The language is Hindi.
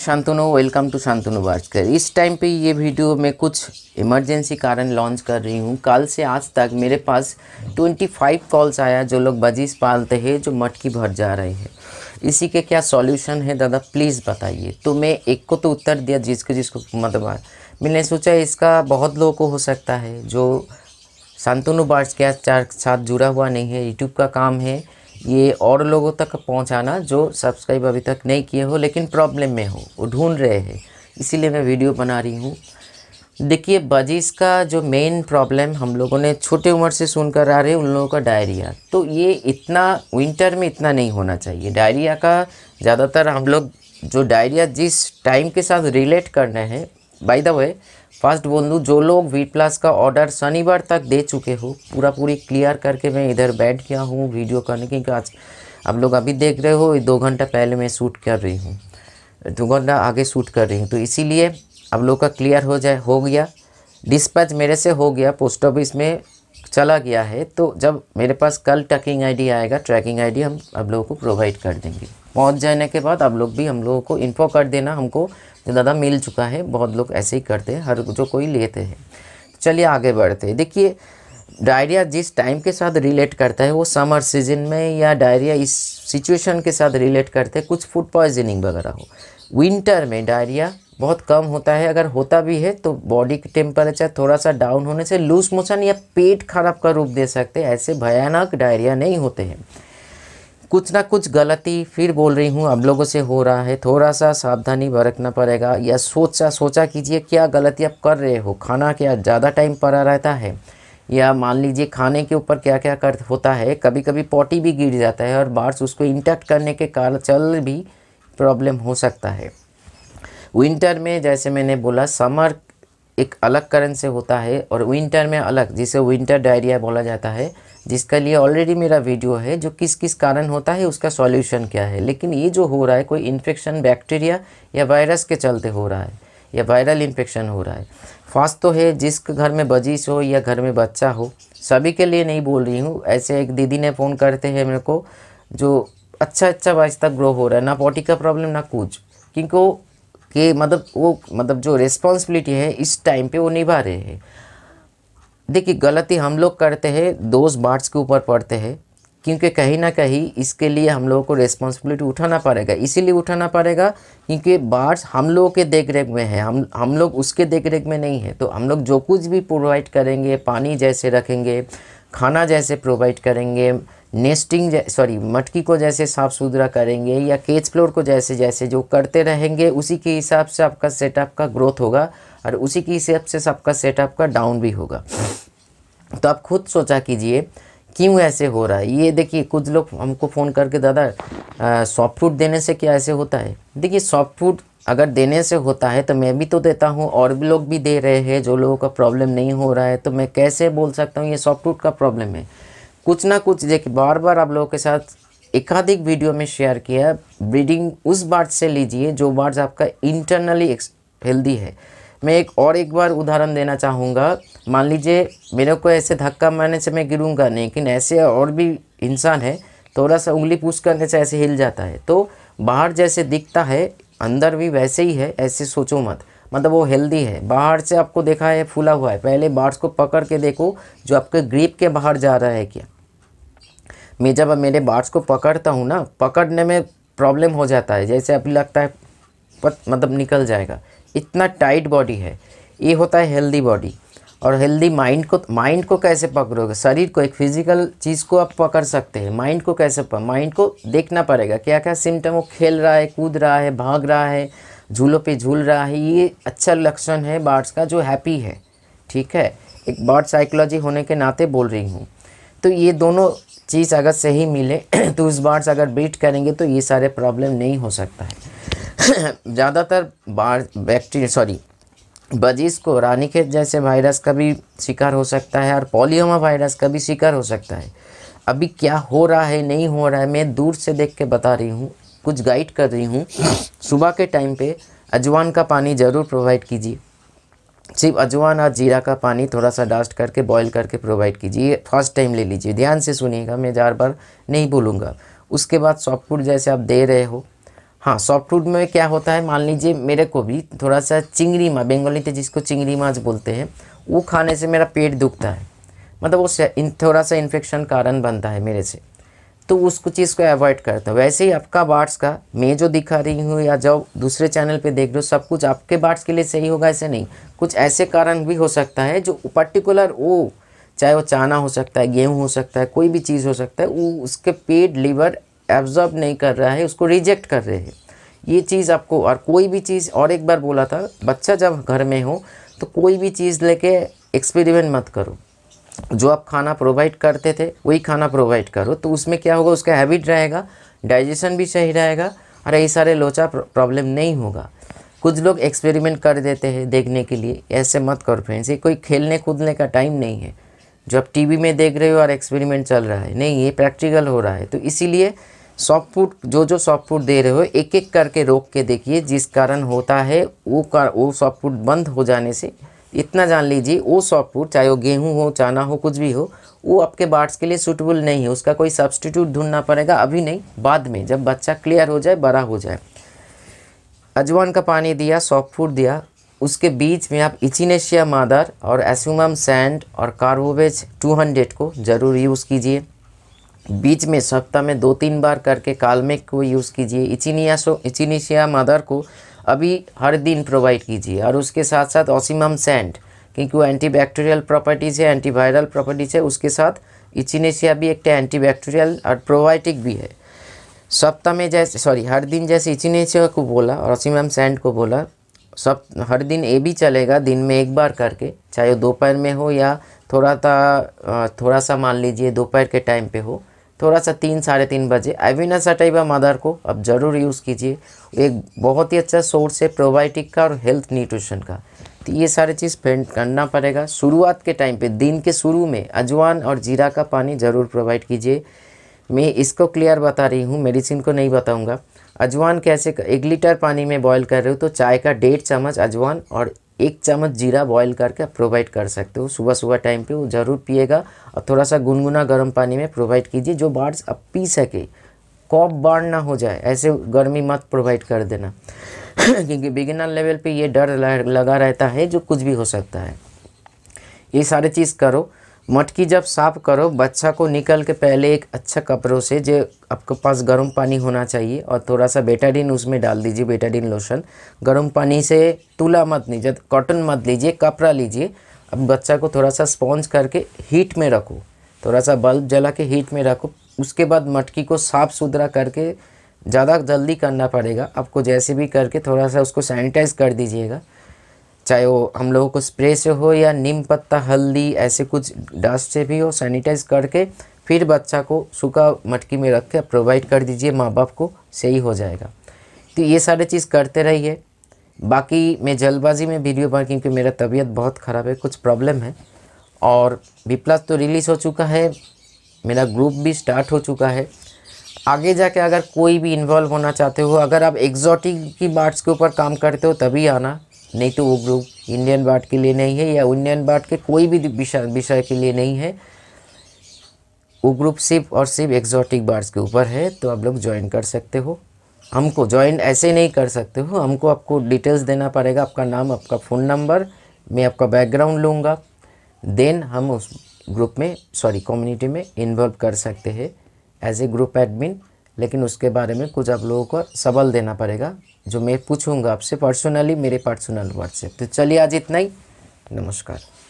शांतनु वेलकम टू शांतनु भास्कर इस टाइम पे ये वीडियो मैं कुछ इमरजेंसी कारण लॉन्च कर रही हूँ कल से आज तक मेरे पास 25 कॉल्स आया जो लोग बजीज पालते हैं जो मटकी भर जा रहे हैं इसी के क्या सॉल्यूशन है दादा प्लीज़ बताइए तो मैं एक को तो उत्तर दिया जिसको जिसको मतलब मैंने सोचा इसका बहुत लोगों को हो सकता है जो शांतनु बार्स के साथ जुड़ा हुआ नहीं है यूट्यूब का काम है ये और लोगों तक पहुंचाना जो सब्सक्राइब अभी तक नहीं किए हो लेकिन प्रॉब्लम में हो वो ढूंढ रहे हैं इसीलिए मैं वीडियो बना रही हूँ देखिए बजिश का जो मेन प्रॉब्लम हम लोगों ने छोटे उम्र से सुनकर आ रहे उन लोगों का डायरिया तो ये इतना विंटर में इतना नहीं होना चाहिए डायरिया का ज़्यादातर हम लोग जो डायरिया जिस टाइम के साथ रिलेट कर रहे हैं बाय द वे फर्स्ट बोल दूँ जो लोग वी प्लस का ऑर्डर शनिवार तक दे चुके हो पूरा पूरी क्लियर करके मैं इधर बैठ गया हूँ वीडियो करने की आज आप लोग अभी देख रहे हो दो घंटा पहले मैं शूट कर रही हूँ दो घंटा आगे शूट कर रही हूँ तो इसीलिए आप लोग का क्लियर हो जाए हो गया डिस्पैच मेरे से हो गया पोस्ट ऑफिस में चला गया है तो जब मेरे पास कल ट्रैकिंग आईडी आएगा ट्रैकिंग आईडी हम आप लोगों को प्रोवाइड कर देंगे पहुंच जाने के बाद आप लोग भी हम लोगों को इन्फो कर देना हमको दादा मिल चुका है बहुत लोग ऐसे ही करते हैं हर जो कोई लेते हैं चलिए आगे बढ़ते हैं देखिए डायरिया जिस टाइम के साथ रिलेट करता है वो समर सीजन में या डायरिया इस सिचुएशन के साथ रिलेट करते हैं कुछ फूड पॉइजनिंग वगैरह हो विंटर में डायरिया बहुत कम होता है अगर होता भी है तो बॉडी के टेम्परेचर थोड़ा सा डाउन होने से लूज मोशन या पेट खराब का रूप दे सकते हैं ऐसे भयानक डायरिया नहीं होते हैं कुछ ना कुछ गलती फिर बोल रही हूँ आप लोगों से हो रहा है थोड़ा सा सावधानी बरतना पड़ेगा या सोचा सोचा कीजिए क्या गलती आप कर रहे हो खाना क्या ज़्यादा टाइम पड़ा रहता है या मान लीजिए खाने के ऊपर क्या क्या कर होता है कभी कभी पॉटी भी गिर जाता है और बार्स उसको इंटैक्ट करने के कारण चल भी प्रॉब्लम हो सकता है विंटर में जैसे मैंने बोला समर एक अलग कारण से होता है और विंटर में अलग जिसे विंटर डायरिया बोला जाता है जिसका लिए ऑलरेडी मेरा वीडियो है जो किस किस कारण होता है उसका सॉल्यूशन क्या है लेकिन ये जो हो रहा है कोई इन्फेक्शन बैक्टीरिया या वायरस के चलते हो रहा है या वायरल इन्फेक्शन हो रहा है फास्ट तो है जिस घर में बजीस हो या घर में बच्चा हो सभी के लिए नहीं बोल रही हूँ ऐसे एक दीदी ने फ़ोन करते हैं मेरे को जो अच्छा अच्छा वाइस तक ग्रो हो रहा है ना पॉटी का प्रॉब्लम ना कुछ क्योंकि वो के मतलब वो मतलब जो रिस्पॉन्सिबिलिटी है इस टाइम पे वो निभा रहे हैं देखिए गलती हम लोग करते हैं दोष बार्ड्स के ऊपर पड़ते हैं क्योंकि कहीं ना कहीं इसके लिए हम लोगों को रिस्पॉन्सिबिलिटी उठाना पड़ेगा इसीलिए उठाना पड़ेगा क्योंकि बार्ड्स हम लोगों के देख रेख में है हम हम लोग उसके देख रेख में नहीं है तो हम लोग जो कुछ भी प्रोवाइड करेंगे पानी जैसे रखेंगे खाना जैसे प्रोवाइड करेंगे नेस्टिंग सॉरी मटकी को जैसे साफ़ सुथरा करेंगे या केच फ्लोर को जैसे जैसे जो करते रहेंगे उसी के हिसाब से आपका सेटअप का ग्रोथ होगा और उसी के हिसाब से सबका सेटअप का डाउन भी होगा तो आप खुद सोचा कीजिए क्यों ऐसे हो रहा है ये देखिए कुछ लोग हमको फ़ोन करके दादा सॉफ्ट फूड देने से क्या ऐसे होता है देखिए सॉफ्ट फूड अगर देने से होता है तो मैं भी तो देता हूँ और भी लोग भी दे रहे हैं जो लोगों का प्रॉब्लम नहीं हो रहा है तो मैं कैसे बोल सकता हूँ ये सॉफ्ट फूड का प्रॉब्लम है कुछ ना कुछ देखिए बार बार आप लोगों के साथ एकाधिक वीडियो में शेयर किया ब्रीडिंग उस बार्ड से लीजिए जो बार्ड्स आपका इंटरनली हेल्दी है मैं एक और एक बार उदाहरण देना चाहूँगा मान लीजिए मेरे को ऐसे धक्का मारने से मैं गिरूँगा नहीं लेकिन ऐसे और भी इंसान है थोड़ा सा उंगली पूछ करने से ऐसे हिल जाता है तो बाहर जैसे दिखता है अंदर भी वैसे ही है ऐसे सोचो मत मतलब वो हेल्दी है बाहर से आपको देखा है फूला हुआ है पहले बार्स को पकड़ के देखो जो आपके ग्रीप के बाहर जा रहा है क्या मैं जब मेरे बार्स को पकड़ता हूँ ना पकड़ने में प्रॉब्लम हो जाता है जैसे अभी लगता है पत मतलब निकल जाएगा इतना टाइट बॉडी है ये होता है हेल्दी बॉडी और हेल्दी माइंड को माइंड को कैसे पकड़ोगे शरीर को एक फिजिकल चीज़ को आप पकड़ सकते हैं माइंड को कैसे माइंड को देखना पड़ेगा क्या क्या सिम्टम वो खेल रहा है कूद रहा है भाग रहा है झूलों पे झूल रहा है ये अच्छा लक्षण है बर्ड्स का जो हैप्पी है ठीक है एक बर्ड साइकोलॉजी होने के नाते बोल रही हूँ तो ये दोनों चीज़ अगर सही मिले तो उस बर्ड्स अगर ब्रीड करेंगे तो ये सारे प्रॉब्लम नहीं हो सकता है ज़्यादातर बाढ़ बैक्टीरिया सॉरी बजीज को रानीखेत जैसे वायरस का भी शिकार हो सकता है और पोलियोमा वायरस का भी शिकार हो सकता है अभी क्या हो रहा है नहीं हो रहा है मैं दूर से देख के बता रही हूँ कुछ गाइड कर रही हूँ सुबह के टाइम पे अजवान का पानी ज़रूर प्रोवाइड कीजिए सिर्फ अजवान और जीरा का पानी थोड़ा सा डास्ट करके बॉईल करके प्रोवाइड कीजिए फर्स्ट टाइम ले लीजिए ध्यान से सुनिएगा मैं चार बार नहीं बोलूँगा उसके बाद सॉफ्टफूड जैसे आप दे रहे हो हाँ सॉफ्ट फूड में क्या होता है मान लीजिए मेरे को भी थोड़ा सा चिंगरी माँ बेंगोली थे तो जिसको चिंगरी माँ बोलते हैं वो खाने से मेरा पेट दुखता है मतलब वो थोड़ा सा इन्फेक्शन कारण बनता है मेरे से तो उसको चीज़ को अवॉइड करता हूँ वैसे ही आपका बार्ड्स का मैं जो दिखा रही हूँ या जो दूसरे चैनल पे देख रहे हो सब कुछ आपके बार्ड्स के लिए सही होगा ऐसे नहीं कुछ ऐसे कारण भी हो सकता है जो पर्टिकुलर वो चाहे वो चाना हो सकता है गेहूँ हो सकता है कोई भी चीज़ हो सकता है वो उसके पेट लीवर एब्जॉर्ब नहीं कर रहा है उसको रिजेक्ट कर रहे हैं ये चीज़ आपको और कोई भी चीज़ और एक बार बोला था बच्चा जब घर में हो तो कोई भी चीज़ लेके एक्सपेरिमेंट मत करो जो आप खाना प्रोवाइड करते थे वही खाना प्रोवाइड करो तो उसमें क्या होगा उसका हैबिट रहेगा डाइजेशन भी सही रहेगा और ये सारे लोचा प्रॉब्लम नहीं होगा कुछ लोग एक्सपेरिमेंट कर देते हैं देखने के लिए ऐसे मत करो फ्रेंड्स ये कोई खेलने कूदने का टाइम नहीं है जो आप टीवी में देख रहे हो और एक्सपेरिमेंट चल रहा है नहीं ये प्रैक्टिकल हो रहा है तो इसीलिए सॉफ्ट फूड जो जो सॉफ्ट फूड दे रहे हो एक एक करके रोक के देखिए जिस कारण होता है वो का वो सॉफ्ट फूड बंद हो जाने से इतना जान लीजिए वो सॉफ्ट फूड चाहे वो गेहूँ हो चना हो कुछ भी हो वो आपके बार्ड्स के लिए सूटेबल नहीं है उसका कोई सब्सटीट्यूट ढूंढना पड़ेगा अभी नहीं बाद में जब बच्चा क्लियर हो जाए बड़ा हो जाए अजवान का पानी दिया सॉफ्ट फूड दिया उसके बीच में आप इचिनेशिया मादर और एसुमम सैंड और कार्बोवेज 200 को ज़रूर यूज़ कीजिए बीच में सप्ताह में दो तीन बार करके कालमेक को यूज़ कीजिए इचिनियासो इचिनिशिया मदर को अभी हर दिन प्रोवाइड कीजिए और उसके साथ साथ ऑसिमम सैंड क्योंकि वो एंटीबैक्टीरियल प्रॉपर्टीज़ है एंटीवायरल प्रॉपर्टीज़ है उसके साथ इचिनेशिया भी एक एंटीबैक्टीरियल और प्रोवाइटिक भी है सप्ताह में जैसे सॉरी हर दिन जैसे इचिनेशिया को बोला और ऑसिमम सैंड को बोला सब हर दिन ये भी चलेगा दिन में एक बार करके चाहे वो दोपहर में हो या थोड़ा सा थोड़ा सा मान लीजिए दोपहर के टाइम पे हो थोड़ा सा तीन साढ़े तीन बजे एविना सटाइबा मदर को आप ज़रूर यूज़ कीजिए एक बहुत ही अच्छा सोर्स है प्रोबायोटिक का और हेल्थ न्यूट्रिशन का तो ये सारे चीज़ पेंट करना पड़ेगा शुरुआत के टाइम पे दिन के शुरू में अजवान और जीरा का पानी ज़रूर प्रोवाइड कीजिए मैं इसको क्लियर बता रही हूँ मेडिसिन को नहीं बताऊँगा अजवान कैसे एक लीटर पानी में बॉयल कर रहे हो तो चाय का डेढ़ चम्मच अजवान और एक चम्मच जीरा बॉईल करके आप प्रोवाइड कर सकते हो सुबह सुबह टाइम पे वो ज़रूर पिएगा और थोड़ा सा गुनगुना गर्म पानी में प्रोवाइड कीजिए जो बार्ड्स अब पी सके कॉप बाढ़ ना हो जाए ऐसे गर्मी मत प्रोवाइड कर देना क्योंकि बिगिनर लेवल पे ये डर लगा रहता है जो कुछ भी हो सकता है ये सारे चीज़ करो मटकी जब साफ करो बच्चा को निकल के पहले एक अच्छा कपड़ों से जो आपके पास गर्म पानी होना चाहिए और थोड़ा सा बेटाडीन उसमें डाल दीजिए बेटाडीन लोशन गर्म पानी से तुला मत लीजिए कॉटन मत लीजिए कपड़ा लीजिए अब बच्चा को थोड़ा सा स्पॉन्ज करके हीट में रखो थोड़ा सा बल्ब जला के हीट में रखो उसके बाद मटकी को साफ़ सुथरा करके ज़्यादा जल्दी करना पड़ेगा आपको जैसे भी करके थोड़ा सा उसको सैनिटाइज़ कर दीजिएगा चाहे वो हम लोगों को स्प्रे से हो या नीम पत्ता हल्दी ऐसे कुछ डस्ट से भी हो सैनिटाइज करके फिर बच्चा को सूखा मटकी में रख के प्रोवाइड कर दीजिए माँ बाप को सही हो जाएगा तो ये सारे चीज़ करते रहिए बाकी मैं जल्दबाजी में वीडियो बना क्योंकि मेरा तबीयत बहुत ख़राब है कुछ प्रॉब्लम है और बी प्लस तो रिलीज़ हो चुका है मेरा ग्रुप भी स्टार्ट हो चुका है आगे जाके अगर कोई भी इन्वॉल्व होना चाहते हो अगर आप एग्जॉटिक की बार्ड्स के ऊपर काम करते हो तभी आना नहीं तो वो ग्रुप इंडियन बार्ड के लिए नहीं है या इंडियन बार्ड के कोई भी विषय के लिए नहीं है वो ग्रुप सिर्फ और सिर्फ एक्जॉटिक बार्ड्स के ऊपर है तो आप लोग ज्वाइन कर सकते हो हमको ज्वाइन ऐसे नहीं कर सकते हो हमको आपको डिटेल्स देना पड़ेगा आपका नाम आपका फ़ोन नंबर मैं आपका बैकग्राउंड लूँगा देन हम उस ग्रुप में सॉरी कम्युनिटी में इन्वॉल्व कर सकते हैं एज ए ग्रुप एडमिन लेकिन उसके बारे में कुछ आप लोगों को सबल देना पड़ेगा जो मैं पूछूंगा आपसे पर्सनली मेरे पर्सनल वर्ड से तो चलिए आज इतना ही नमस्कार